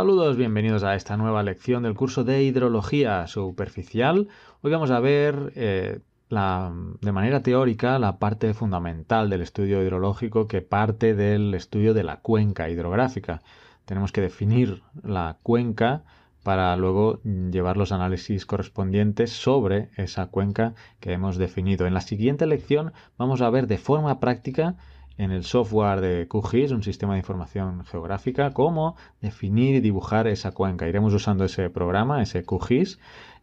Saludos, bienvenidos a esta nueva lección del curso de hidrología superficial. Hoy vamos a ver eh, de manera teórica la parte fundamental del estudio hidrológico que parte del estudio de la cuenca hidrográfica. Tenemos que definir la cuenca para luego llevar los análisis correspondientes sobre esa cuenca que hemos definido. En la siguiente lección vamos a ver de forma práctica en el software de QGIS, un sistema de información geográfica, cómo definir y dibujar esa cuenca. Iremos usando ese programa, ese QGIS,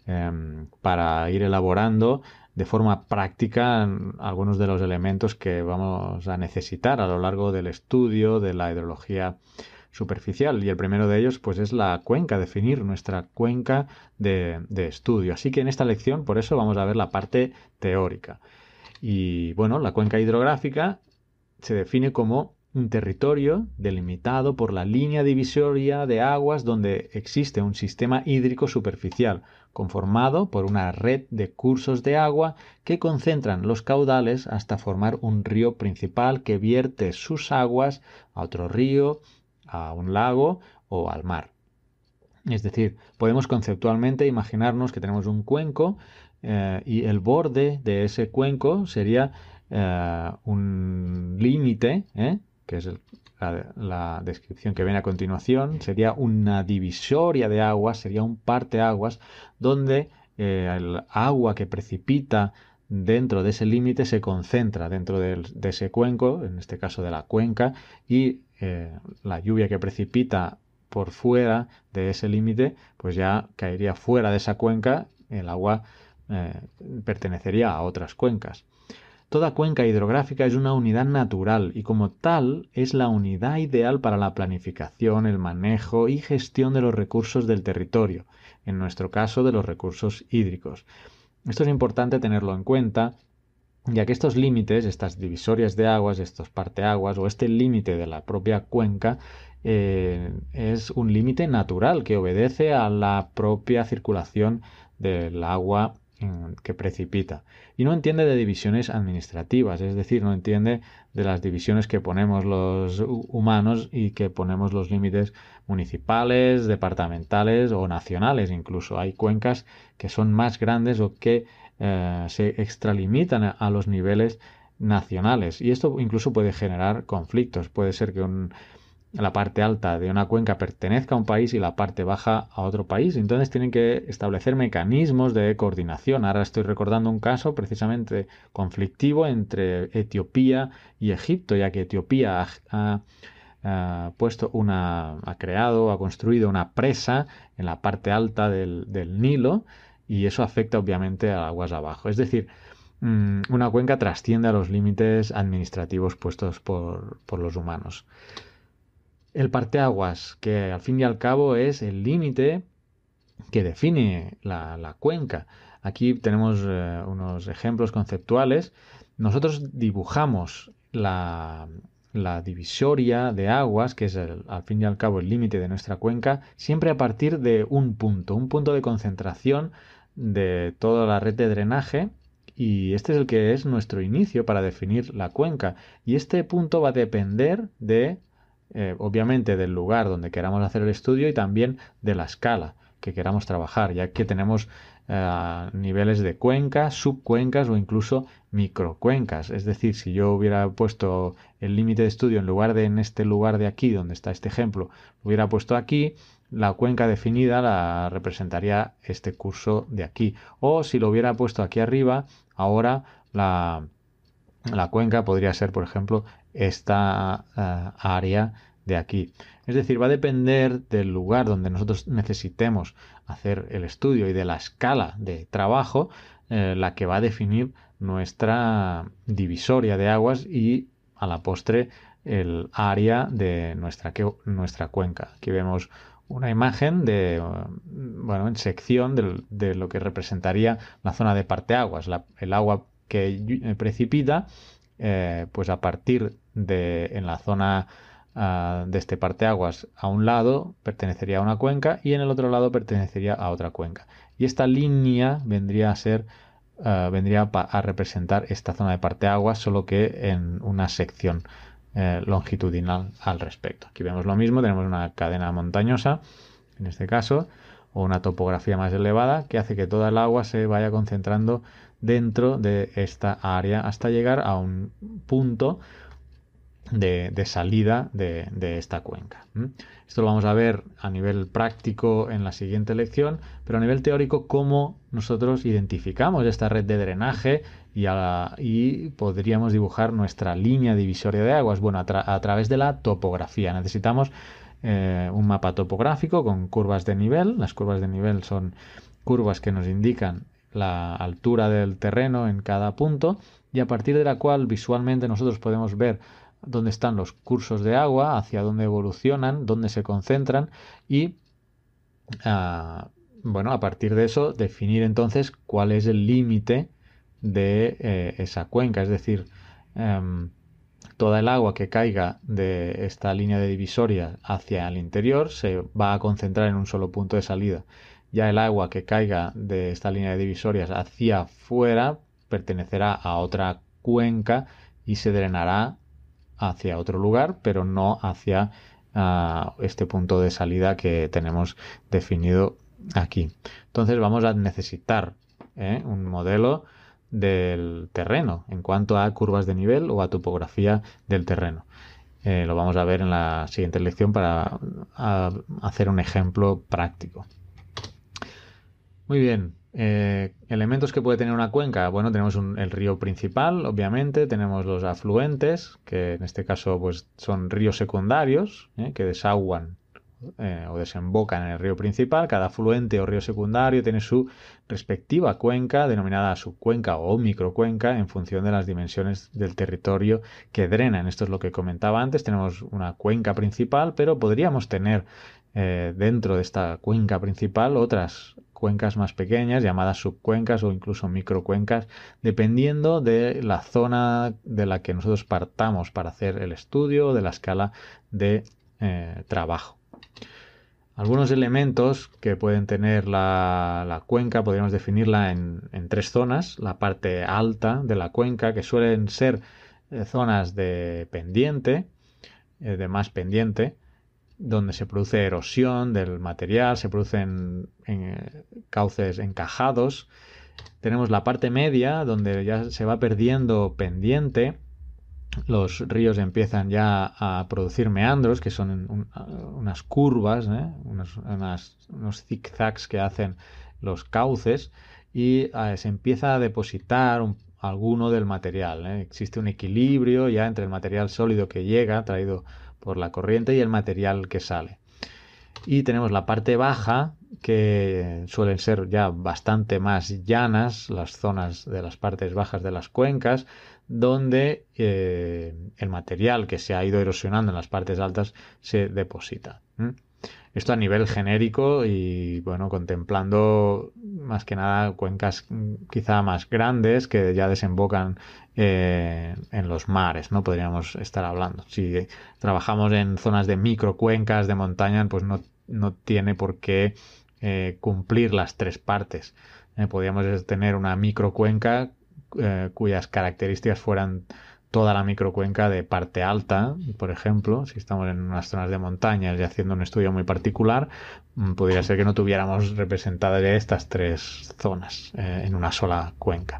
em, para ir elaborando de forma práctica algunos de los elementos que vamos a necesitar a lo largo del estudio de la hidrología superficial y el primero de ellos pues es la cuenca, definir nuestra cuenca de estudio. Así que en esta lección por eso vamos a ver la parte teórica. Y bueno, la cuenca hidrográfica se define como un territorio delimitado por la línea divisoria de aguas donde existe un sistema hídrico superficial, conformado por una red de cursos de agua que concentran los caudales hasta formar un río principal que vierte sus aguas a otro río, a un lago o al mar. Es decir, podemos conceptualmente imaginarnos que tenemos un cuenco eh, y el borde de ese cuenco sería eh, un límite, eh, que es la, descripción que viene a continuación, sería una divisoria de aguas, sería un aguas donde eh, el agua que precipita dentro de ese límite se concentra dentro de ese cuenco, en este caso de la cuenca, y la lluvia que precipita por fuera de ese límite, pues ya caería fuera de esa cuenca, el agua pertenecería a otras cuencas. Toda cuenca hidrográfica es una unidad natural y como tal es la unidad ideal para la planificación, el manejo y gestión de los recursos del territorio, en nuestro caso de los recursos hídricos. Esto es importante tenerlo en cuenta, ya que estos límites, estas divisorias de aguas, estos parteaguas o este límite de la propia cuenca eh, es un límite natural que obedece a la propia circulación del agua Mm, que precipita y no entiende de divisiones administrativas, es decir, no entiende de las divisiones que ponemos los humanos y que ponemos los límites municipales, departamentales o nacionales incluso. Hay cuencas que son más grandes o que eh, se extralimitan a, los niveles nacionales y esto incluso puede generar conflictos. Puede ser que un, la parte alta de una cuenca pertenezca a un país y la parte baja a otro país. Entonces tienen que establecer mecanismos de coordinación. Ahora estoy recordando un caso precisamente conflictivo entre Etiopía y Egipto, ya que Etiopía ha, puesto una, ha creado, ha construido una presa en la parte alta del, Nilo y eso afecta obviamente a aguas abajo. Es decir, mm, una cuenca trasciende a los límites administrativos puestos por, por los humanos el parteaguas, que al fin y al cabo es el límite que define la, cuenca. Aquí tenemos eh, unos ejemplos conceptuales. Nosotros dibujamos la, divisoria de aguas, que es al fin y al cabo el límite de nuestra cuenca, siempre a partir de un punto, un punto de concentración de toda la red de drenaje y este es el que es nuestro inicio para definir la cuenca y este punto va a depender de eh, obviamente del lugar donde queramos hacer el estudio y también de la escala que queramos trabajar, ya que tenemos ah, niveles de cuencas, subcuencas o incluso microcuencas. Es decir, si yo hubiera puesto el límite de estudio en lugar de en este lugar de aquí, donde está este ejemplo, lo hubiera puesto aquí, la cuenca definida la representaría este curso de aquí. O si lo hubiera puesto aquí arriba, ahora la la cuenca podría ser, por ejemplo, esta eh, área de aquí. Es decir, va a depender del lugar donde nosotros necesitemos hacer el estudio y de la escala de trabajo eh, la que va a definir nuestra divisoria de aguas y a la postre el área de nuestra, nuestra cuenca. Aquí vemos una imagen de, bueno, en sección de, lo que representaría la zona de parteaguas, aguas el agua que eh, precipita, eh, pues a partir de en la zona ah, de este parteaguas a un lado pertenecería a una cuenca y en el otro lado pertenecería a otra cuenca. Y esta línea vendría a ser ah, vendría a representar esta zona de parteaguas, solo que en una sección eh, longitudinal al respecto. Aquí vemos lo mismo, tenemos una cadena montañosa, en este caso, o una topografía más elevada, que hace que toda el agua se vaya concentrando dentro de esta área hasta llegar a un punto de, salida de, esta cuenca. Esto lo vamos a ver a nivel práctico en la siguiente lección, pero a nivel teórico cómo nosotros identificamos esta red de drenaje y, podríamos dibujar nuestra línea divisoria de aguas, bueno, a, través de la topografía. Necesitamos eh, un mapa topográfico con curvas de nivel. Las curvas de nivel son curvas que nos indican la altura del terreno en cada punto y a partir de la cual visualmente nosotros podemos ver dónde están los cursos de agua, hacia dónde evolucionan, dónde se concentran y ah, bueno, a partir de eso definir entonces cuál es el límite de eh, esa cuenca, es decir, em, toda el agua que caiga de esta línea de divisoria hacia el interior se va a concentrar en un solo punto de salida ya el agua que caiga de esta línea de divisorias hacia afuera pertenecerá a otra cuenca y se drenará hacia otro lugar, pero no hacia ah, este punto de salida que tenemos definido aquí. Entonces vamos a necesitar ¿eh? un modelo del terreno en cuanto a curvas de nivel o a topografía del terreno. Eh, lo vamos a ver en la siguiente lección para ah, hacer un ejemplo práctico. Muy bien. Eh, elementos que puede tener una cuenca. Bueno, tenemos el río principal, obviamente, tenemos los afluentes, que en este caso pues, son ríos secundarios, ¿eh? que desaguan eh, o desembocan en el río principal. Cada afluente o río secundario tiene su respectiva cuenca, denominada subcuenca o microcuenca, en función de las dimensiones del territorio que drenan. Esto es lo que comentaba antes. Tenemos una cuenca principal, pero podríamos tener dentro de esta cuenca principal otras cuencas más pequeñas, llamadas subcuencas o incluso microcuencas, dependiendo de la zona de la que nosotros partamos para hacer el estudio o de la escala de eh, trabajo. Algunos elementos que pueden tener la, cuenca, podríamos definirla en, tres zonas. La parte alta de la cuenca, que suelen ser eh, zonas de pendiente, eh, de más pendiente, donde se produce erosión del material, se producen en, cauces encajados. Tenemos la parte media, donde ya se va perdiendo pendiente. Los ríos empiezan ya a producir meandros, que son unas curvas, ¿eh? unos, zigzags que hacen los cauces y ah, se empieza a depositar alguno del material. ¿eh? Existe un equilibrio ya entre el material sólido que llega, traído por la corriente, y el material que sale. Y tenemos la parte baja, que suelen ser ya bastante más llanas, las zonas de las partes bajas de las cuencas, donde eh, el material que se ha ido erosionando en las partes altas se deposita. Esto a nivel genérico y bueno, contemplando más que nada cuencas quizá más grandes que ya desembocan eh, en los mares, ¿no? Podríamos estar hablando. Si trabajamos en zonas de micro cuencas de montaña, pues no, no tiene por qué eh, cumplir las tres partes. Eh, podríamos tener una microcuenca eh, cuyas características fueran toda la microcuenca de parte alta, por ejemplo, si estamos en unas zonas de montañas y haciendo un estudio muy particular, mm, podría ser que no tuviéramos representadas estas tres zonas en una sola cuenca.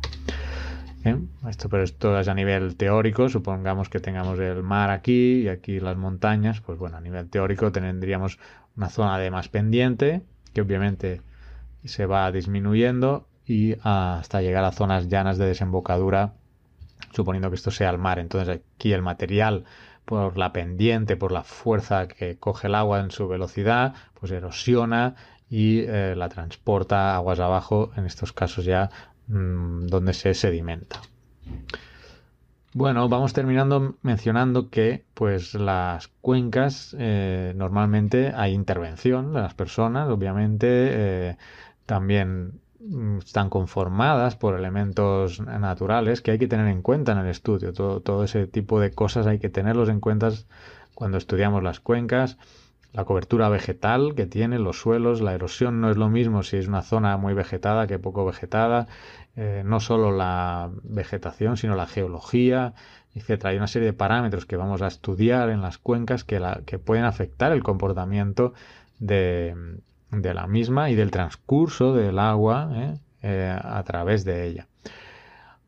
Esto, pero esto es a nivel teórico, supongamos que tengamos el mar aquí y aquí las montañas, pues bueno, a nivel teórico tendríamos una zona de más pendiente que obviamente se va disminuyendo y hasta llegar a zonas llanas de desembocadura, suponiendo que esto sea el mar. Entonces aquí el material por la pendiente, por la fuerza que coge el agua en su velocidad, pues erosiona y eh, la transporta aguas abajo, en estos casos ya mm, donde se sedimenta. Bueno, vamos terminando mencionando que pues las cuencas eh, normalmente hay intervención de las personas, obviamente eh, también mm, están conformadas por elementos naturales que hay que tener en cuenta en el estudio. Todo, todo ese tipo de cosas hay que tenerlos en cuenta cuando estudiamos las cuencas la cobertura vegetal que tiene, los suelos, la erosión no es lo mismo si es una zona muy vegetada que poco vegetada, eh, no solo la vegetación, sino la geología, etc. Hay una serie de parámetros que vamos a estudiar en las cuencas que, pueden afectar el comportamiento de, la misma y del transcurso del agua eh, eh, a través de ella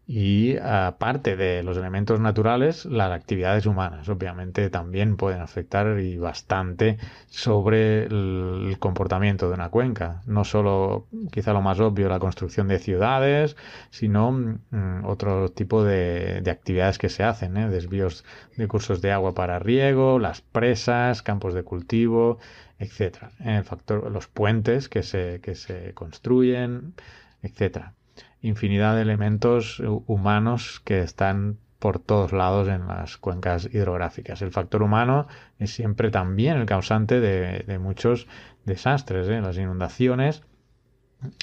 y aparte de los elementos naturales, las actividades humanas obviamente también pueden afectar y bastante sobre el comportamiento de una cuenca. No solo quizá lo más obvio la construcción de ciudades, sino mm, otro tipo de, actividades que se hacen, ¿eh? desvíos de cursos de agua para riego, las presas, campos de cultivo, etcétera. ¿eh? factor, los puentes que se, que se construyen, etcétera infinidad de elementos humanos que están por todos lados en las cuencas hidrográficas. El factor humano es siempre también el causante de, muchos desastres, ¿eh? las inundaciones,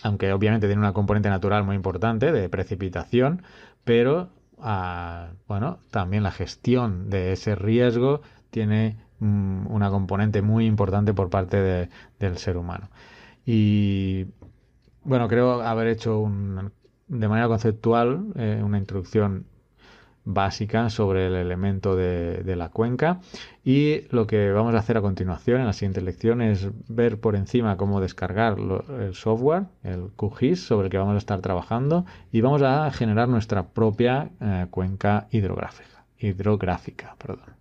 aunque obviamente tiene una componente natural muy importante de precipitación, pero ah, bueno, también la gestión de ese riesgo tiene mm, una componente muy importante por parte del ser humano. Y bueno, creo haber hecho un de manera conceptual eh, una introducción básica sobre el elemento de, la cuenca y lo que vamos a hacer a continuación en la siguiente lección es ver por encima cómo descargar el software, el QGIS sobre el que vamos a estar trabajando y vamos a generar nuestra propia eh, cuenca hidrográfica. hidrográfica perdón.